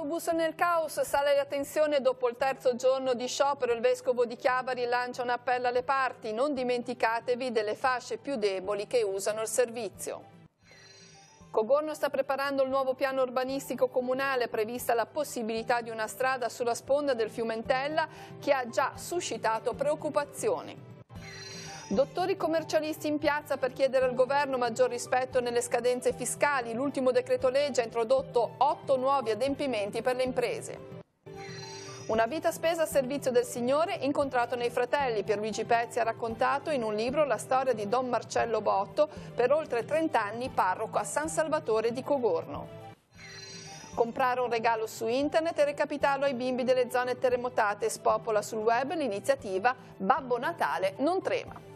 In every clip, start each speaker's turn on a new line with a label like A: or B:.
A: Autobus nel caos, sale la tensione dopo il terzo giorno di sciopero. Il vescovo di Chiavari lancia un appello alle parti. Non dimenticatevi delle fasce più deboli che usano il servizio. Cogorno sta preparando il nuovo piano urbanistico comunale, prevista la possibilità di una strada sulla sponda del Fiumentella che ha già suscitato preoccupazioni. Dottori commercialisti in piazza per chiedere al governo maggior rispetto nelle scadenze fiscali. L'ultimo decreto legge ha introdotto otto nuovi adempimenti per le imprese. Una vita spesa a servizio del Signore incontrato nei fratelli. Pierluigi Pezzi ha raccontato in un libro la storia di Don Marcello Botto, per oltre 30 anni parroco a San Salvatore di Cogorno. Comprare un regalo su internet e recapitarlo ai bimbi delle zone terremotate spopola sul web l'iniziativa Babbo Natale non trema.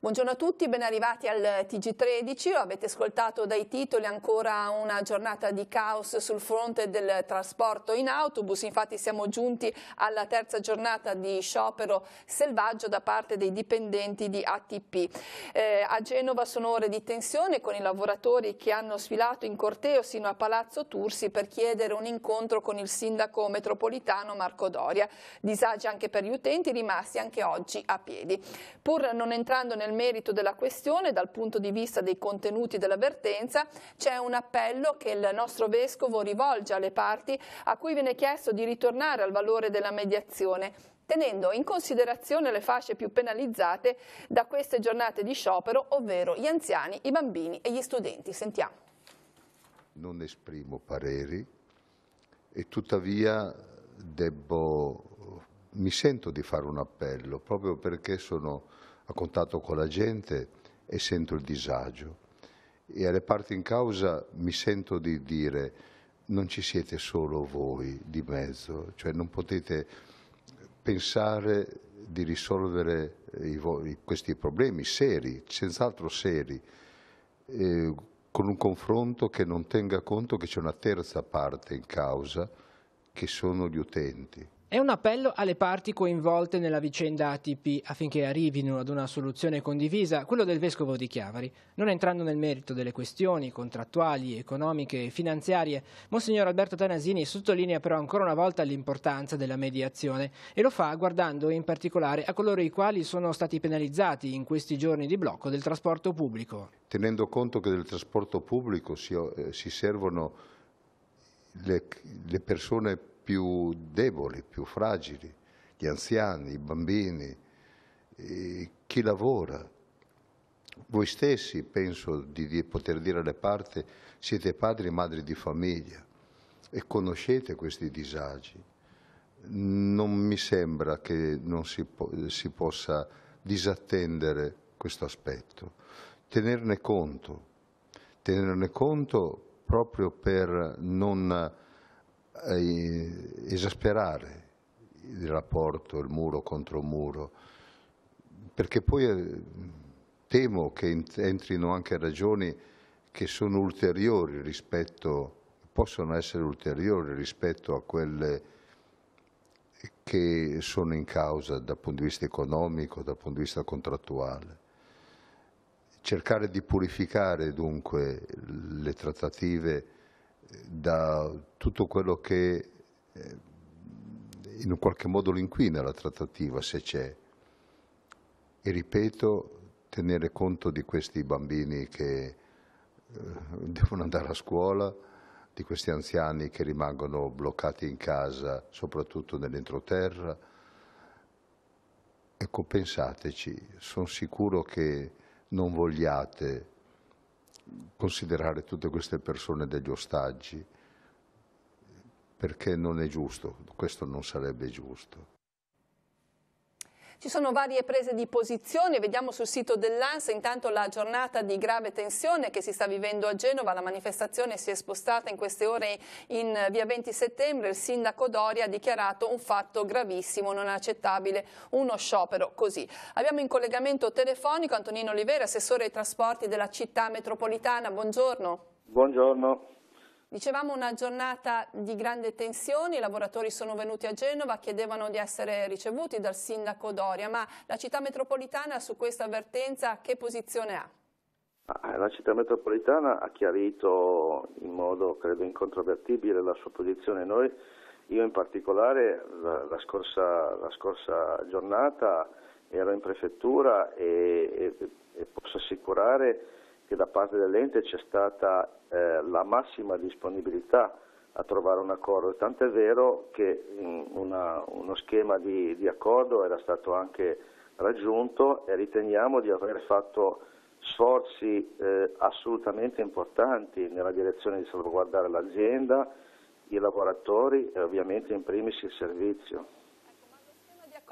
A: Buongiorno a tutti, ben arrivati al TG13. Lo avete ascoltato dai titoli, ancora una giornata di caos sul fronte del trasporto in autobus. Infatti siamo giunti alla terza giornata di sciopero selvaggio da parte dei dipendenti di ATP. Eh, a Genova sono ore di tensione con i lavoratori che hanno sfilato in corteo sino a Palazzo Tursi per chiedere un incontro con il sindaco metropolitano Marco Doria. Disagi anche per gli utenti rimasti anche oggi a piedi. Pur non entrando nel nel merito della questione, dal punto di vista dei contenuti dell'avvertenza, c'è un appello che il nostro Vescovo rivolge alle parti a cui viene chiesto di ritornare al valore della mediazione tenendo in considerazione le fasce più penalizzate da queste giornate di sciopero, ovvero gli anziani, i bambini e gli studenti. Sentiamo.
B: Non esprimo pareri e tuttavia debbo, mi sento di fare un appello proprio perché sono a contatto con la gente e sento il disagio. E alle parti in causa mi sento di dire non ci siete solo voi di mezzo, cioè non potete pensare di risolvere questi problemi seri, senz'altro seri, eh, con un confronto che non tenga conto che c'è una terza parte in causa, che sono gli utenti.
C: È un appello alle parti coinvolte nella vicenda ATP affinché arrivino ad una soluzione condivisa, quello del Vescovo di Chiavari. Non entrando nel merito delle questioni contrattuali, economiche e finanziarie, Monsignor Alberto Tanasini sottolinea però ancora una volta l'importanza della mediazione e lo fa guardando in particolare a coloro i quali sono stati penalizzati in questi giorni di blocco del trasporto pubblico.
B: Tenendo conto che del trasporto pubblico si, eh, si servono le, le persone più deboli, più fragili, gli anziani, i bambini, chi lavora. Voi stessi, penso di, di poter dire alle parti, siete padri e madri di famiglia e conoscete questi disagi. Non mi sembra che non si, po si possa disattendere questo aspetto, tenerne conto, tenerne conto proprio per non esasperare il rapporto, il muro contro muro, perché poi eh, temo che entrino anche ragioni che sono ulteriori rispetto, possono essere ulteriori rispetto a quelle che sono in causa dal punto di vista economico, dal punto di vista contrattuale. Cercare di purificare dunque le trattative da tutto quello che eh, in un qualche modo l'inquina la trattativa, se c'è. E ripeto, tenere conto di questi bambini che eh, devono andare a scuola, di questi anziani che rimangono bloccati in casa, soprattutto nell'entroterra. Ecco, pensateci, sono sicuro che non vogliate considerare tutte queste persone degli ostaggi perché non è giusto, questo non sarebbe giusto.
A: Ci sono varie prese di posizione, vediamo sul sito dell'ANSA intanto la giornata di grave tensione che si sta vivendo a Genova, la manifestazione si è spostata in queste ore in via 20 settembre, il sindaco Doria ha dichiarato un fatto gravissimo, non accettabile, uno sciopero così. Abbiamo in collegamento telefonico Antonino Olivera, assessore ai trasporti della città metropolitana, buongiorno.
D: Buongiorno.
A: Dicevamo una giornata di grande tensione, i lavoratori sono venuti a Genova, chiedevano di essere ricevuti dal sindaco Doria, ma la città metropolitana su questa avvertenza che posizione ha?
D: Eh, la città metropolitana ha chiarito in modo credo incontrovertibile la sua posizione. Noi, io in particolare, la, la, scorsa, la scorsa, giornata ero in prefettura e, e, e posso assicurare che da parte dell'ente c'è stata eh, la massima disponibilità a trovare un accordo, tant'è vero che una, uno schema di, di, accordo era stato anche raggiunto e riteniamo di aver fatto sforzi eh, assolutamente importanti nella direzione di salvaguardare l'azienda, i lavoratori e ovviamente in primis il servizio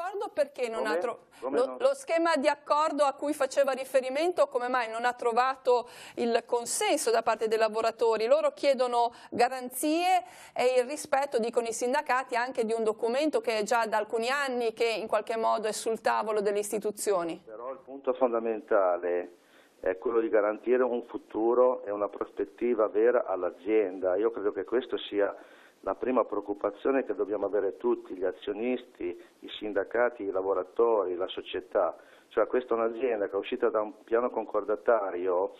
A: accordo perché non come? ha trovato lo, no? lo, schema di accordo a cui faceva riferimento come mai non ha trovato il consenso da parte dei lavoratori loro chiedono garanzie e il rispetto dicono i sindacati anche di un documento che è già da alcuni anni che in qualche modo è sul tavolo delle istituzioni però il punto
D: fondamentale è quello di garantire un futuro e una prospettiva vera all'azienda io credo che questo sia la prima preoccupazione che dobbiamo avere tutti, gli azionisti, i sindacati, i lavoratori, la società. Cioè questa è un'azienda che è uscita da un piano concordatario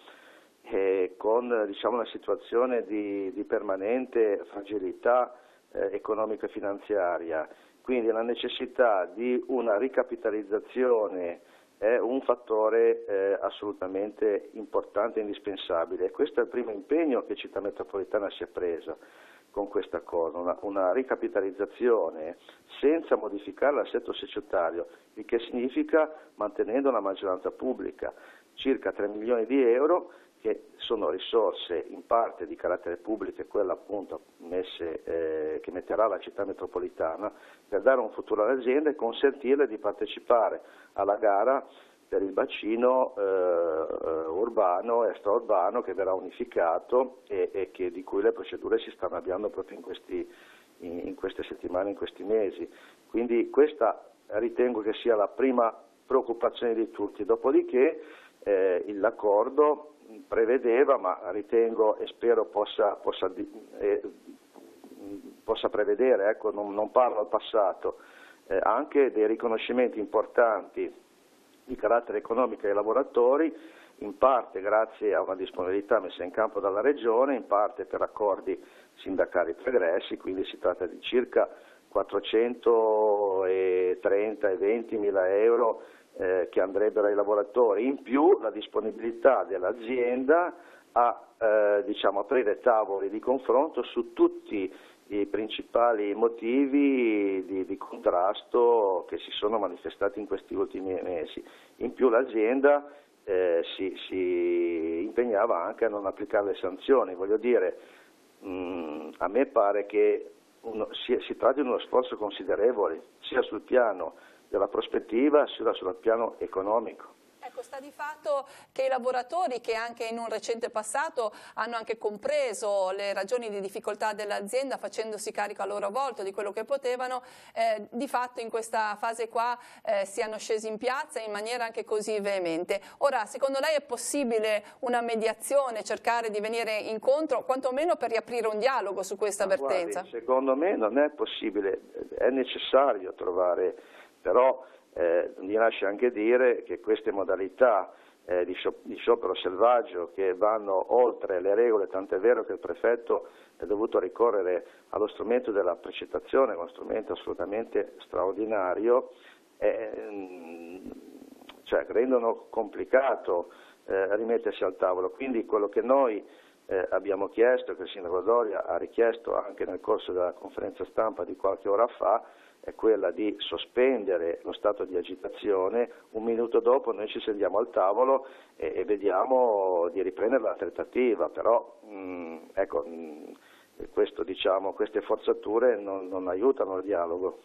D: eh, con diciamo, una situazione di, di permanente fragilità eh, economica e finanziaria. Quindi la necessità di una ricapitalizzazione è un fattore eh, assolutamente importante e indispensabile. Questo è il primo impegno che Città Metropolitana si è presa con questa cosa, una, una ricapitalizzazione senza modificare l'assetto societario, il che significa mantenendo la maggioranza pubblica, circa 3 milioni di euro che sono risorse in parte di carattere pubblico e quella appunto messe, eh, che metterà la città metropolitana per dare un futuro all'azienda e consentirle di partecipare alla gara per il bacino eh, urbano e extraurbano che verrà unificato e, e che, di cui le procedure si stanno avviando proprio in, questi, in, in queste settimane, in questi mesi. Quindi questa ritengo che sia la prima preoccupazione di tutti. Dopodiché eh, l'accordo prevedeva, ma ritengo e spero possa, possa, eh, possa prevedere, ecco, non, non, parlo al passato, eh, anche dei riconoscimenti importanti di carattere economico ai lavoratori, in parte grazie a una disponibilità messa in campo dalla Regione, in parte per accordi sindacali pregressi, quindi si tratta di circa 430 e 20 mila euro eh, che andrebbero ai lavoratori, in più la disponibilità dell'azienda a eh, diciamo, aprire tavoli di confronto su tutti i principali motivi di, di, contrasto che si sono manifestati in questi ultimi mesi. In più l'azienda eh, si, si, impegnava anche a non applicare le sanzioni. Voglio dire, mh, mm, a me pare che uno, si, si tratti di uno sforzo considerevole, sia sul piano della prospettiva, sia sul piano economico.
A: Ecco, sta di fatto che i lavoratori che anche in un recente passato hanno anche compreso le ragioni di difficoltà dell'azienda facendosi carico a loro volta di quello che potevano, eh, di fatto in questa fase qua eh, siano scesi in piazza in maniera anche così veemente. Ora, secondo lei è possibile una mediazione, cercare di venire incontro, quantomeno per riaprire un dialogo su questa avvertenza? Guardi,
D: secondo me non è possibile, è necessario trovare, però eh, mi lascia anche dire che queste modalità eh, di, di sciopero selvaggio che vanno oltre le regole, tant'è vero che il prefetto è dovuto ricorrere allo strumento della precettazione, uno strumento assolutamente straordinario, eh, cioè, rendono complicato eh, rimettersi al tavolo. Quindi quello che noi eh, abbiamo chiesto, che il sindaco Doria ha richiesto anche nel corso della conferenza stampa di qualche ora fa, è quella di sospendere lo stato di agitazione, un minuto dopo noi ci sediamo al tavolo e, e vediamo di riprendere la trattativa, però mh, mm, ecco, mh, mm, questo, diciamo, queste forzature non, non aiutano il dialogo.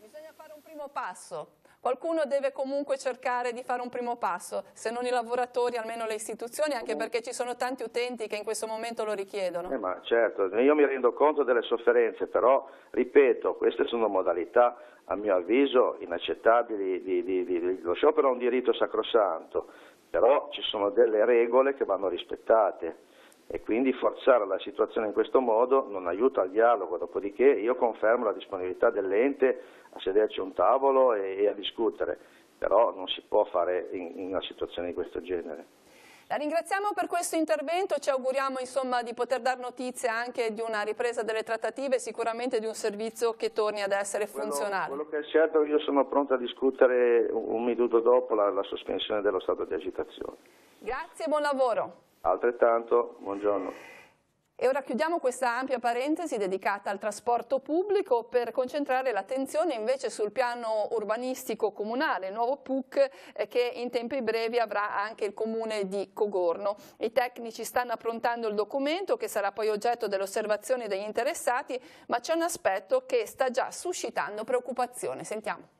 A: Bisogna fare un primo passo. Qualcuno deve comunque cercare di fare un primo passo, se non i lavoratori, almeno le istituzioni, anche perché ci sono tanti utenti che in questo momento lo richiedono. Eh,
D: ma certo, io mi rendo conto delle sofferenze, però ripeto, queste sono modalità a mio avviso inaccettabili, di, di, di, lo sciopero è un diritto sacrosanto, però ci sono delle regole che vanno rispettate e quindi forzare la situazione in questo modo non aiuta al dialogo, dopodiché io confermo la disponibilità dell'ente a sederci a un tavolo e, a discutere, però non si può fare in, una situazione di questo genere.
A: La ringraziamo per questo intervento, ci auguriamo insomma, di poter dare notizie anche di una ripresa delle trattative e sicuramente di un servizio che torni ad essere funzionale. Quello, quello
D: che è certo io sono pronto a discutere un, un minuto dopo la, la sospensione dello stato di agitazione.
A: Grazie e buon lavoro.
D: Altrettanto, buongiorno.
A: E ora chiudiamo questa ampia parentesi dedicata al trasporto pubblico per concentrare l'attenzione invece sul piano urbanistico comunale, nuovo PUC eh, che in tempi brevi avrà anche il comune di Cogorno. I tecnici stanno approntando il documento che sarà poi oggetto dell'osservazione degli interessati, ma c'è un aspetto che sta già suscitando preoccupazione. Sentiamo.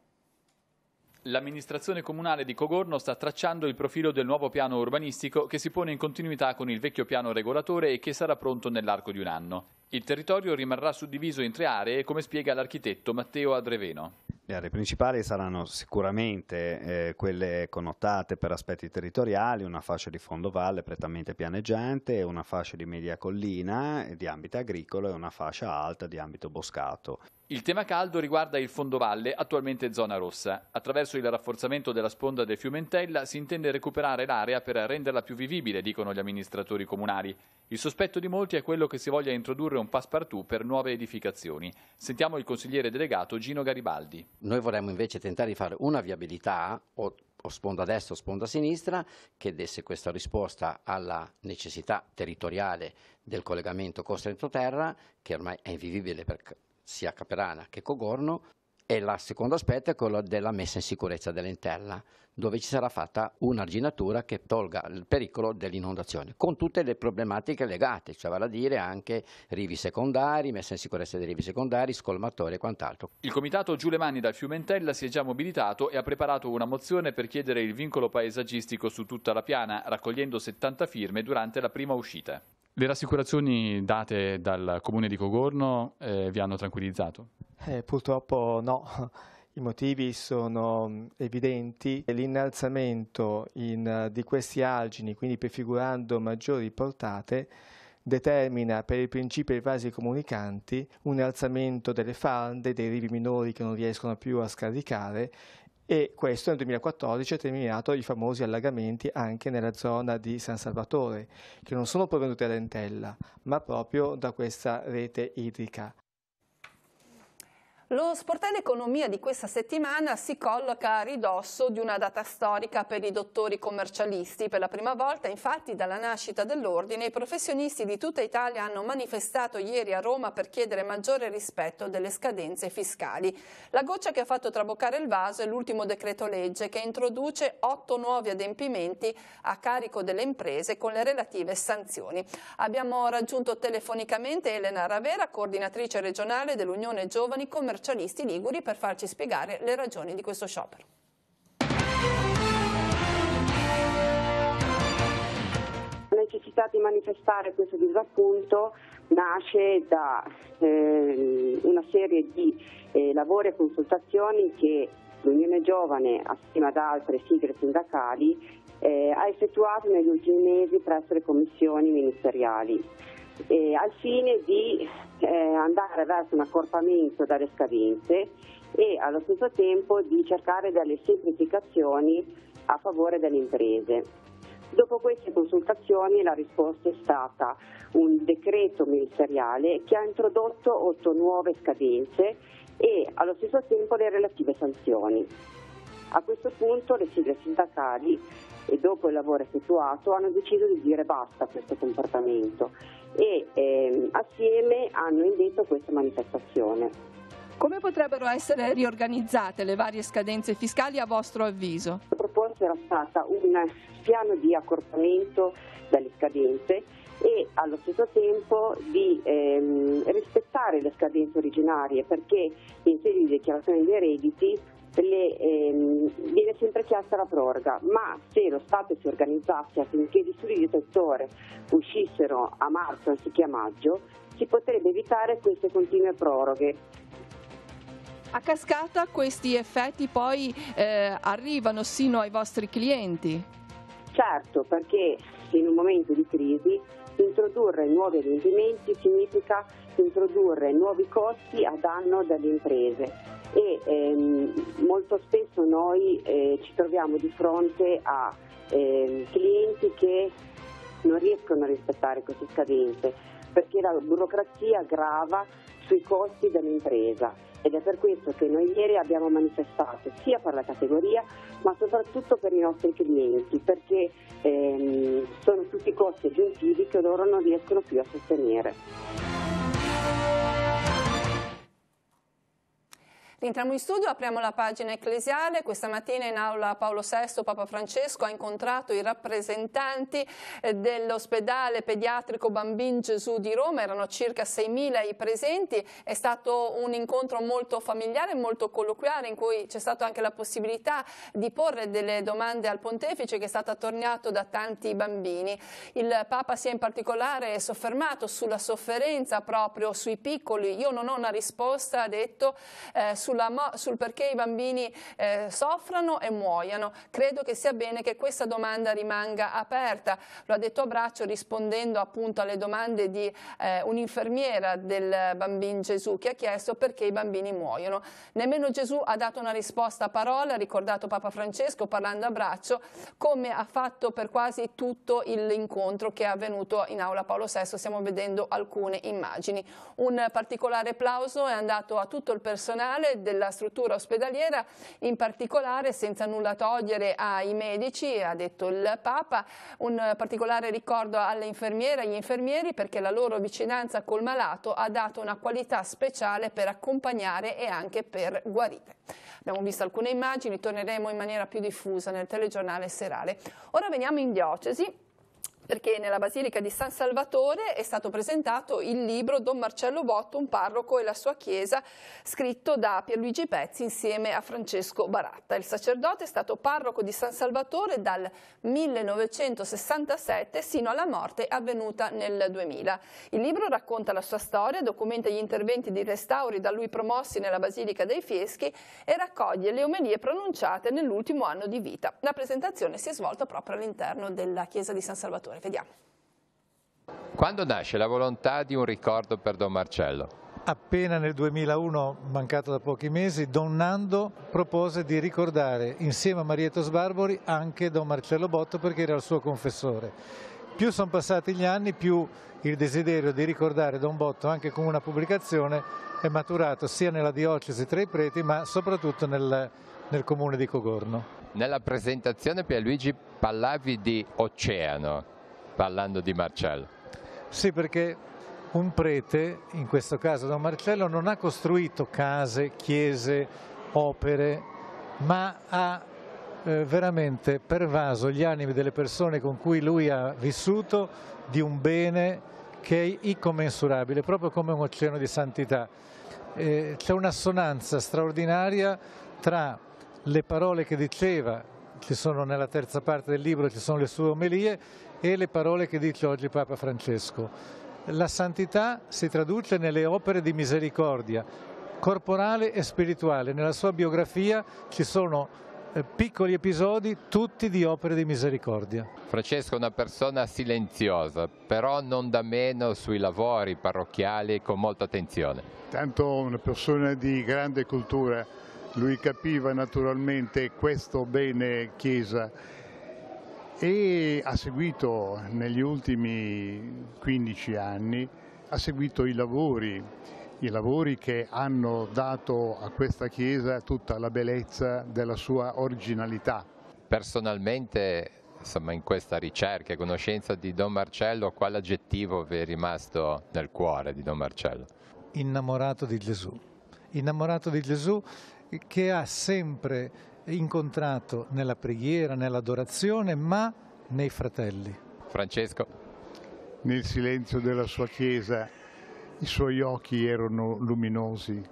E: L'amministrazione comunale di Cogorno sta tracciando il profilo del nuovo piano urbanistico che si pone in continuità con il vecchio piano regolatore e che sarà pronto nell'arco di un anno. Il territorio rimarrà suddiviso in tre aree, come spiega l'architetto Matteo Adreveno.
F: Le aree principali saranno sicuramente eh, quelle connotate per aspetti territoriali, una fascia di fondovalle prettamente pianeggiante, una fascia di media collina eh, di ambito agricolo e una fascia alta di ambito boscato.
E: Il tema caldo riguarda il fondovalle, attualmente zona rossa. Attraverso il rafforzamento della sponda del Fiumentella si intende recuperare l'area per renderla più vivibile, dicono gli amministratori comunali. Il sospetto di molti è quello che si voglia introdurre oppure un passepartout per nuove edificazioni. Sentiamo il consigliere delegato Gino Garibaldi.
C: Noi vorremmo invece tentare di fare una viabilità o o sponda destra o sponda sinistra, che desse questa risposta alla necessità territoriale del collegamento costa-entroterra, che ormai è invivibile per sia Caperana che Cogorno, e il secondo aspetto è quello della messa in sicurezza dell'entella dove ci sarà fatta un'arginatura che tolga il pericolo dell'inondazione, con tutte le problematiche legate, cioè vale a dire anche rivi secondari, messa in sicurezza dei rivi secondari, scolmatori e quant'altro.
E: Il comitato Giulemani dal Fiumentella si è già mobilitato e ha preparato una mozione per chiedere il vincolo paesaggistico su tutta la piana, raccogliendo 70 firme durante la prima uscita. Le rassicurazioni date dal comune di Cogorno eh, vi hanno tranquillizzato?
G: Eh, purtroppo no i motivi sono mm, evidenti, l'innalzamento in, eh, di questi algini, quindi prefigurando maggiori portate, determina per il principio dei vasi comunicanti un innalzamento delle falde, dei rivi minori che non riescono più a scaricare e questo nel 2014 ha terminato i famosi allagamenti anche nella zona di San Salvatore, che non sono provenuti da Lentella, ma proprio da questa rete idrica.
A: Lo sportello economia di questa settimana si colloca a ridosso di una data storica per i dottori commercialisti. Per la prima volta, infatti, dalla nascita dell'ordine, i professionisti di tutta Italia hanno manifestato ieri a Roma per chiedere maggiore rispetto delle scadenze fiscali. La goccia che ha fatto traboccare il vaso è l'ultimo decreto legge che introduce otto nuovi adempimenti a carico delle imprese con le relative sanzioni. Abbiamo raggiunto telefonicamente Elena Ravera, coordinatrice regionale dell'Unione Giovani Commercialisti commercialisti liguri per farci spiegare le ragioni di questo sciopero.
H: La necessità di manifestare questo disappunto nasce da eh, una serie di eh, lavori e consultazioni che l'Unione Giovane, assieme ad altre sigle sindacali, eh, ha effettuato negli ultimi mesi presso le commissioni ministeriali eh, al fine di eh, andare verso un accorpamento dalle scadenze e allo stesso tempo di cercare delle semplificazioni a favore delle imprese. Dopo queste consultazioni la risposta è stata un decreto ministeriale che ha introdotto otto nuove scadenze e allo stesso tempo le relative sanzioni. A questo punto le sigle sindacali e dopo il lavoro effettuato hanno deciso di dire basta a questo comportamento e eh, assieme hanno indetto questa manifestazione.
A: Come potrebbero essere riorganizzate le varie scadenze fiscali a vostro avviso? La
H: proposta era stata un piano di accorpamento delle scadenze e allo stesso tempo di ehm, rispettare le scadenze originarie perché in sede di dichiarazione dei redditi le, ehm, viene sempre chiesta la proroga, ma se lo Stato si organizzasse affinché gli studi di settore uscissero a marzo anziché a maggio, si potrebbe evitare queste continue proroghe.
A: A cascata questi effetti poi eh, arrivano sino ai vostri clienti?
H: Certo, perché in un momento di crisi introdurre nuovi rendimenti significa introdurre nuovi costi a danno delle imprese e ehm, molto spesso noi eh, ci troviamo di fronte a eh, clienti che non riescono a rispettare queste scadenze perché la burocrazia grava sui costi dell'impresa ed è per questo che noi ieri abbiamo manifestato sia per la categoria ma soprattutto per i nostri clienti perché ehm, sono tutti costi aggiuntivi che loro non riescono più a sostenere.
A: Entriamo in studio, apriamo la pagina ecclesiale. Questa mattina in aula Paolo VI, Papa Francesco, ha incontrato i rappresentanti eh, dell'ospedale pediatrico Bambin Gesù di Roma. Erano circa 6.000 i presenti. È stato un incontro molto familiare, molto colloquiale, in cui c'è stata anche la possibilità di porre delle domande al pontefice che è stato attorniato da tanti bambini. Il Papa si è in particolare soffermato sulla sofferenza proprio sui piccoli. Io non ho una risposta, ha detto, eh, sulla, sul perché i bambini eh, soffrano e muoiano. Credo che sia bene che questa domanda rimanga aperta. Lo ha detto Braccio rispondendo appunto alle domande di eh, un'infermiera del bambino Gesù che ha chiesto perché i bambini muoiono. Nemmeno Gesù ha dato una risposta a parole, ha ricordato Papa Francesco parlando a Braccio, come ha fatto per quasi tutto l'incontro che è avvenuto in aula Paolo VI. Stiamo vedendo alcune immagini. Un particolare applauso è andato a tutto il personale della struttura ospedaliera, in particolare senza nulla togliere ai medici, ha detto il Papa, un particolare ricordo alle infermiere e agli infermieri perché la loro vicinanza col malato ha dato una qualità speciale per accompagnare e anche per guarire. Abbiamo visto alcune immagini, torneremo in maniera più diffusa nel telegiornale serale. Ora veniamo in diocesi perché nella Basilica di San Salvatore è stato presentato il libro Don Marcello Botto, un parroco e la sua chiesa, scritto da Pierluigi Pezzi insieme a Francesco Baratta. Il sacerdote è stato parroco di San Salvatore dal 1967 sino alla morte avvenuta nel 2000. Il libro racconta la sua storia, documenta gli interventi di restauri da lui promossi nella Basilica dei Fieschi e raccoglie le omelie pronunciate nell'ultimo anno di vita. La presentazione si è svolta proprio all'interno della chiesa di San Salvatore canzone, vediamo.
C: Quando nasce la volontà di un ricordo per Don Marcello?
I: appena nel 2001, mancato da pochi mesi, Don Nando propose di ricordare insieme a Marietto Sbarbori anche Don Marcello Botto perché era il suo confessore. Più sono passati gli anni, più il desiderio di ricordare Don Botto anche con una pubblicazione è maturato sia nella diocesi tra i preti ma soprattutto nel, nel comune di Cogorno.
C: Nella presentazione Pierluigi parlavi di oceano, parlando di Marcello.
I: Sì, perché un prete, in questo caso Don Marcello, non ha costruito case, chiese, opere, ma ha eh, veramente pervaso gli animi delle persone con cui lui ha vissuto di un bene che è incommensurabile, proprio come un oceano di santità. Eh, c'è un'assonanza straordinaria tra le parole che diceva, ci sono nella terza parte del libro, ci sono le sue omelie, e le parole che dice oggi Papa Francesco. La santità si traduce nelle opere di misericordia, corporale e spirituale. Nella sua biografia ci sono eh, piccoli episodi, tutti di opere di misericordia.
C: Francesco è una persona silenziosa, però non da meno sui lavori parrocchiali con molta attenzione.
B: Tanto una persona di grande cultura, lui capiva naturalmente questo bene Chiesa e ha seguito negli ultimi 15 anni i lavori, i lavori che hanno dato a questa chiesa tutta la bellezza della sua originalità.
C: Personalmente insomma, in questa ricerca e conoscenza di Don Marcello, quale aggettivo vi è rimasto nel cuore di Don Marcello?
I: Innamorato di Gesù. Innamorato di Gesù che ha sempre incontrato nella preghiera, nell'adorazione, ma nei fratelli.
B: Francesco. Nel silenzio della sua chiesa i suoi occhi erano luminosi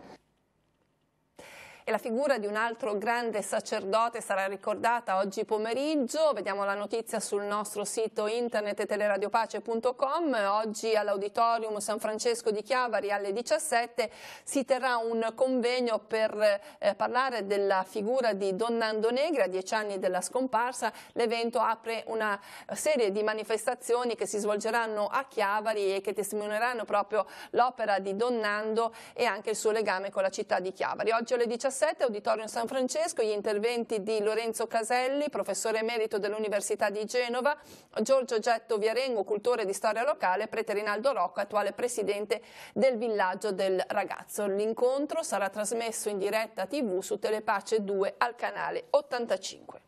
A: e la figura di un altro grande sacerdote sarà ricordata oggi pomeriggio. Vediamo la notizia sul nostro sito internet teleradiopace.com. Oggi all'Auditorium San Francesco di Chiavari alle 17 si terrà un convegno per eh, parlare della figura di Donnando Negri a dieci anni della scomparsa. L'evento apre una serie di manifestazioni che si svolgeranno a Chiavari e che testimonieranno proprio l'opera di Donnando e anche il suo legame con la città di Chiavari. Oggi alle 17 2017, Auditorium San Francesco, gli interventi di Lorenzo Caselli, professore emerito dell'Università di Genova, Giorgio Getto Viarengo, cultore di storia locale, prete Rinaldo Rocco, attuale presidente del villaggio del ragazzo. L'incontro sarà trasmesso in diretta tv su Telepace 2 al canale 85.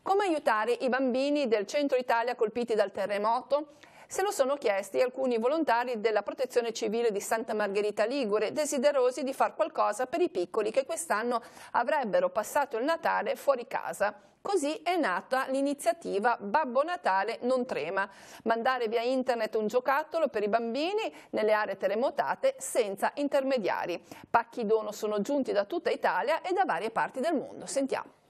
A: Come aiutare i bambini del centro Italia colpiti dal terremoto? Se lo sono chiesti alcuni volontari della Protezione Civile di Santa Margherita Ligure, desiderosi di far qualcosa per i piccoli che quest'anno avrebbero passato il Natale fuori casa. Così è nata l'iniziativa Babbo Natale non trema, mandare via internet un giocattolo per i bambini nelle aree terremotate senza intermediari. Pacchi dono sono giunti da tutta Italia e da varie parti del mondo. Sentiamo.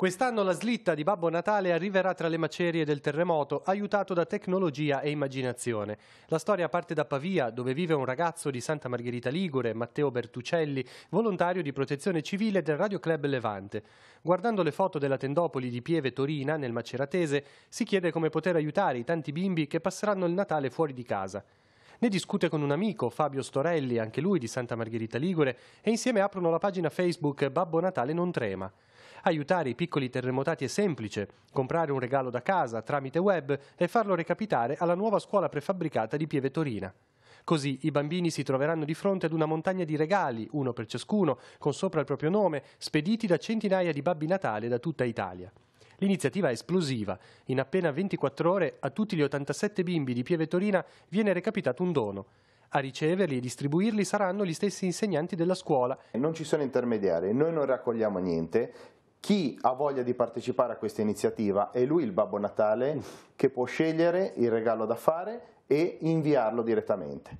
F: Quest'anno la slitta di Babbo Natale arriverà tra le macerie del terremoto, aiutato da tecnologia e immaginazione. La storia parte da Pavia, dove vive un ragazzo di Santa Margherita Ligure, Matteo Bertucelli, volontario di protezione civile del Radio Club Levante. Guardando le foto della tendopoli di Pieve Torina, nel Maceratese, si chiede come poter aiutare i tanti bimbi che passeranno il Natale fuori di casa. Ne discute con un amico, Fabio Storelli, anche lui di Santa Margherita Ligure, e insieme aprono la pagina Facebook Babbo Natale non trema. Aiutare i piccoli terremotati è semplice, comprare un regalo da casa tramite web e farlo recapitare alla nuova scuola prefabbricata di Pieve Torina. Così i bambini si troveranno di fronte ad una montagna di regali, uno per ciascuno, con sopra il proprio nome, spediti da centinaia di babbi Natale da tutta Italia. L'iniziativa è esplosiva. In appena 24 ore a tutti gli 87 bimbi di Pieve Torina viene recapitato un dono. A riceverli e distribuirli saranno gli stessi insegnanti della scuola. Non ci sono intermediari, noi non raccogliamo niente, chi ha voglia di partecipare a questa iniziativa è lui il Babbo Natale che può scegliere il regalo da fare e inviarlo direttamente.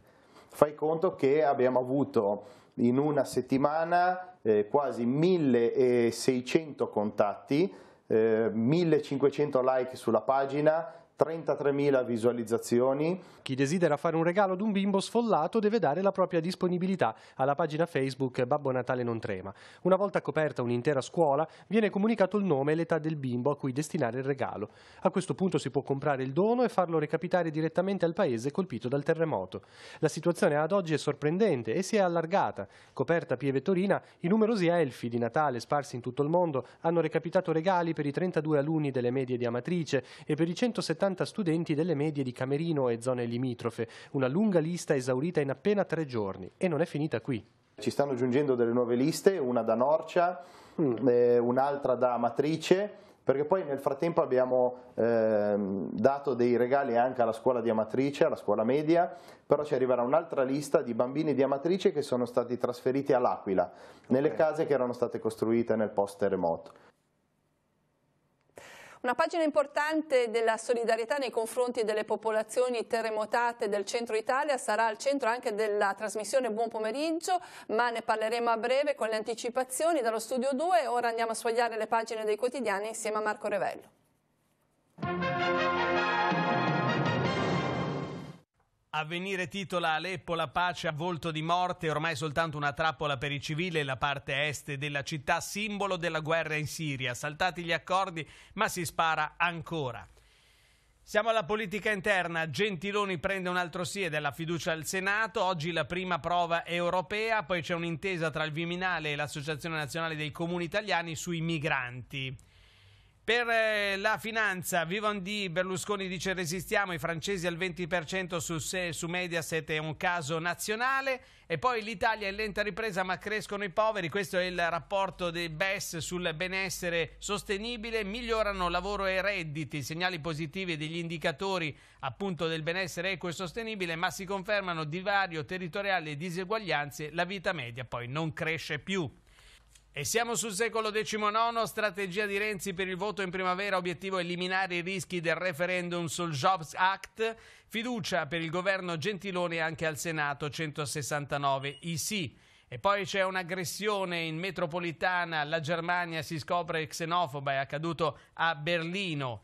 F: Fai conto che abbiamo avuto in una settimana eh, quasi 1600 contatti, eh, 1500 like sulla pagina, 33.000 visualizzazioni. Chi desidera fare un regalo ad un bimbo sfollato deve dare la propria disponibilità alla pagina Facebook Babbo Natale non trema. Una volta coperta un'intera scuola viene comunicato il nome e l'età del bimbo a cui destinare il regalo. A questo punto si può comprare il dono e farlo recapitare direttamente al paese colpito dal terremoto. La situazione ad oggi è sorprendente e si è allargata. Coperta Pieve Torina, i numerosi elfi di Natale sparsi in tutto il mondo hanno recapitato regali per i 32 alunni delle medie di Amatrice e per i 170 70 studenti delle medie di Camerino e zone limitrofe, una lunga lista esaurita in appena tre giorni e non è finita qui. Ci stanno giungendo delle nuove liste, una da Norcia, mm. eh, un'altra da Amatrice, perché poi nel frattempo abbiamo eh, dato dei regali anche alla scuola di Amatrice, alla scuola media, però ci arriverà un'altra lista di bambini di Amatrice che sono stati trasferiti all'Aquila, okay. nelle case che erano state costruite nel post terremoto.
A: Una pagina importante della solidarietà nei confronti delle popolazioni terremotate del centro Italia sarà al centro anche della trasmissione Buon pomeriggio, ma ne parleremo a breve con le anticipazioni dallo studio 2. Ora andiamo a sfogliare le pagine dei quotidiani insieme a Marco Revello.
G: Avvenire titola Aleppo la pace a volto di morte, ormai soltanto una trappola per i civili, la parte est della città simbolo della guerra in Siria. Saltati gli accordi, ma si spara ancora. Siamo alla politica interna, Gentiloni prende un altro sì e della fiducia al Senato, oggi la prima prova europea, poi c'è un'intesa tra il Viminale e l'Associazione Nazionale dei Comuni Italiani sui migranti. Per eh, la finanza, Vivendi Berlusconi dice resistiamo, i francesi al 20% su, su Mediaset è un caso nazionale e poi l'Italia è in lenta ripresa ma crescono i poveri, questo è il rapporto dei BES sul benessere sostenibile, migliorano lavoro e redditi, segnali positivi degli indicatori appunto del benessere equo e sostenibile ma si confermano divario territoriale e diseguaglianze, la vita media poi non cresce più. E siamo sul secolo XIX, strategia di Renzi per il voto in primavera, obiettivo eliminare i rischi del referendum sul Jobs Act, fiducia per il governo Gentiloni anche al Senato 169 i sì. E poi c'è un'aggressione in metropolitana, la Germania si scopre xenofoba, è accaduto a Berlino.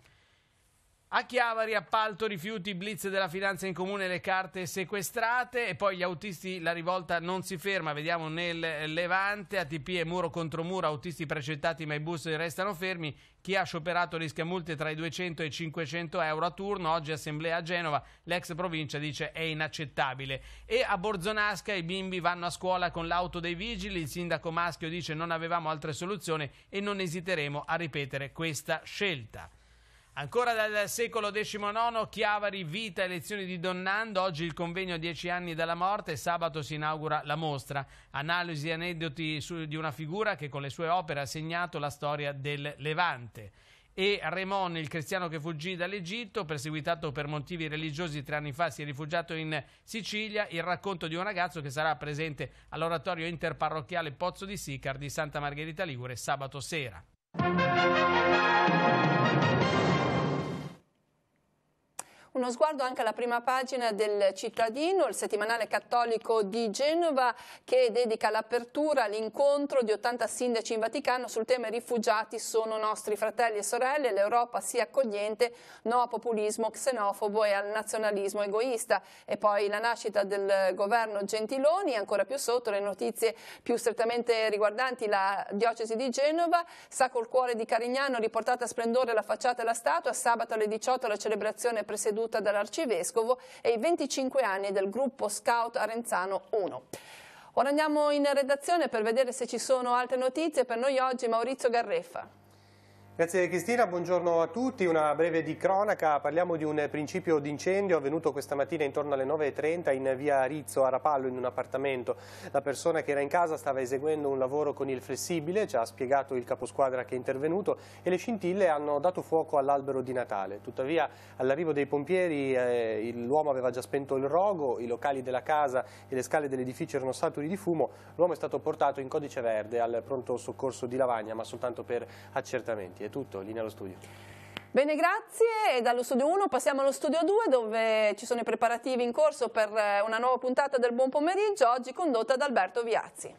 G: A Chiavari appalto rifiuti, blitz della finanza in comune, le carte sequestrate e poi gli autisti, la rivolta non si ferma, vediamo nel Levante, ATP e muro contro muro, autisti precettati ma i bus restano fermi, chi ha scioperato rischia multe tra i 200 e i 500 euro a turno, oggi assemblea a Genova, l'ex provincia dice è inaccettabile e a Borzonasca i bimbi vanno a scuola con l'auto dei vigili, il sindaco maschio dice non avevamo altre soluzioni e non esiteremo a ripetere questa scelta. Ancora dal secolo XIX, Chiavari, vita e lezioni di Donnando, oggi il convegno a dieci anni dalla morte, sabato si inaugura la mostra, analisi e aneddoti su, di una figura che con le sue opere ha segnato la storia del Levante. E Remon, il cristiano che fuggì dall'Egitto, perseguitato per motivi religiosi tre anni fa, si è rifugiato in Sicilia, il racconto di un ragazzo che sarà presente all'oratorio interparrocchiale Pozzo di Sicar di Santa Margherita Ligure sabato sera.
A: Uno sguardo anche alla prima pagina del Cittadino, il settimanale cattolico di Genova che dedica l'apertura all'incontro di 80 sindaci in Vaticano sul tema i rifugiati sono nostri fratelli e sorelle, l'Europa sia accogliente, no a populismo xenofobo e al nazionalismo egoista. E poi la nascita del governo Gentiloni, ancora più sotto le notizie più strettamente riguardanti la diocesi di Genova, sa col cuore di Carignano riportata a splendore la facciata e la statua, sabato alle 18 la celebrazione presieduta voluta dall'arcivescovo e i 25 anni del gruppo scout Arenzano 1. Ora andiamo in redazione per vedere se ci sono altre notizie. Per noi oggi Maurizio Garreffa.
F: Grazie Cristina, buongiorno a tutti. Una breve di cronaca, parliamo di un principio d'incendio avvenuto questa mattina intorno alle 9.30 in via Rizzo a Rapallo in un appartamento. La persona che era in casa stava eseguendo un lavoro con il flessibile, ci ha spiegato il caposquadra che è intervenuto e le scintille hanno dato fuoco all'albero di Natale. Tuttavia all'arrivo dei pompieri eh, l'uomo aveva già spento il rogo, i locali della casa e le scale dell'edificio erano saturi di fumo, l'uomo è stato portato in codice verde al pronto soccorso di Lavagna ma soltanto per accertamenti. È tutto, linea allo studio.
A: Bene, grazie. E dallo studio 1 passiamo allo studio 2 dove ci sono i preparativi in corso per eh, una nuova puntata del Buon Pomeriggio, oggi condotta da Alberto Viazzi.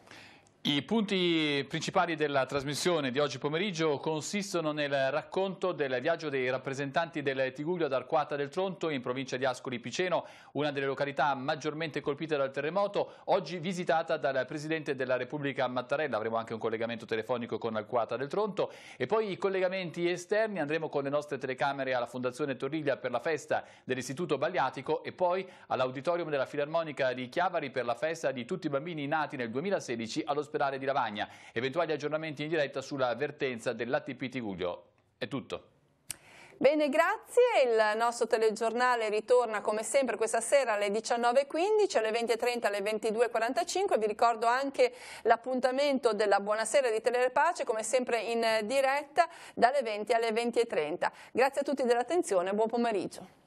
E: I punti principali della trasmissione di oggi pomeriggio consistono nel racconto del viaggio dei rappresentanti del Tiguglio ad Arquata del Tronto in provincia di Ascoli Piceno, una delle località maggiormente colpite dal terremoto, oggi visitata dal Presidente della Repubblica Mattarella, avremo anche un collegamento telefonico con Arquata del Tronto e poi i collegamenti esterni, andremo con le nostre telecamere alla Fondazione Torriglia per la festa dell'Istituto Baliatico e poi all'Auditorium della Filarmonica di Chiavari per la festa di tutti i bambini nati nel 2016 all'ospedale dell'ospedale di Lavagna. Eventuali aggiornamenti in diretta sulla vertenza dell'ATP Tiguglio. È tutto.
A: Bene, grazie. Il nostro telegiornale ritorna come sempre questa sera alle 19.15, alle 20.30, alle 22.45. Vi ricordo anche l'appuntamento della Buonasera di Telepace, come sempre in diretta, dalle 20 alle 20.30. Grazie a tutti dell'attenzione buon pomeriggio.